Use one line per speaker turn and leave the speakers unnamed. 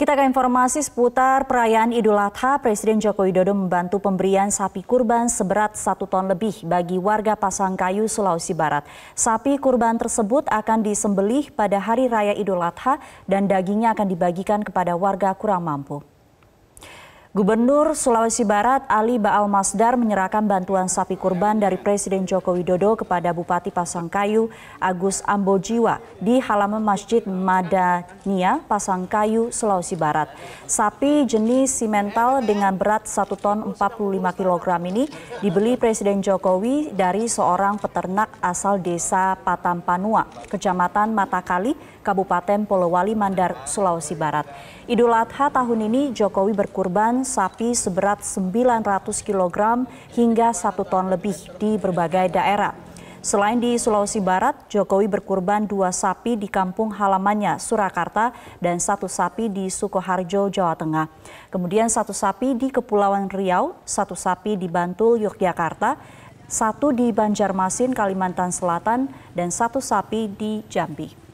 Kita ke informasi seputar perayaan Idul Adha, Presiden Joko Widodo membantu pemberian sapi kurban seberat satu ton lebih bagi warga Pasangkayu, Sulawesi Barat. Sapi kurban tersebut akan disembelih pada hari raya Idul Adha dan dagingnya akan dibagikan kepada warga kurang mampu. Gubernur Sulawesi Barat Ali Baal Masdar menyerahkan bantuan sapi kurban dari Presiden Joko Widodo kepada Bupati Pasangkayu Agus Ambojiwa di halaman Masjid Madania Pasangkayu, Sulawesi Barat. Sapi jenis simental dengan berat 1 ton 45 kg ini dibeli Presiden Jokowi dari seorang peternak asal desa Patampanua, Kecamatan Matakali, Kabupaten Polewali Mandar, Sulawesi Barat. Idul Adha tahun ini Jokowi berkurban sapi seberat 900 kg hingga 1 ton lebih di berbagai daerah. Selain di Sulawesi Barat, Jokowi berkurban dua sapi di kampung halamannya Surakarta dan satu sapi di Sukoharjo, Jawa Tengah. Kemudian satu sapi di Kepulauan Riau, satu sapi di Bantul, Yogyakarta, satu di Banjarmasin, Kalimantan Selatan, dan satu sapi di Jambi.